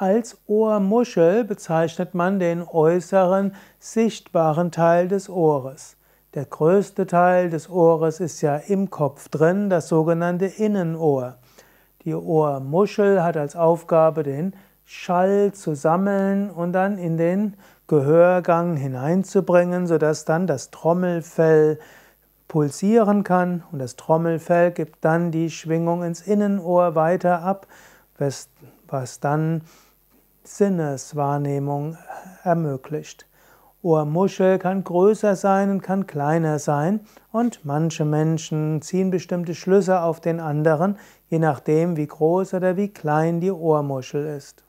Als Ohrmuschel bezeichnet man den äußeren, sichtbaren Teil des Ohres. Der größte Teil des Ohres ist ja im Kopf drin, das sogenannte Innenohr. Die Ohrmuschel hat als Aufgabe, den Schall zu sammeln und dann in den Gehörgang hineinzubringen, sodass dann das Trommelfell pulsieren kann und das Trommelfell gibt dann die Schwingung ins Innenohr weiter ab, was, was dann Sinneswahrnehmung ermöglicht. Ohrmuschel kann größer sein und kann kleiner sein und manche Menschen ziehen bestimmte Schlüsse auf den anderen, je nachdem wie groß oder wie klein die Ohrmuschel ist.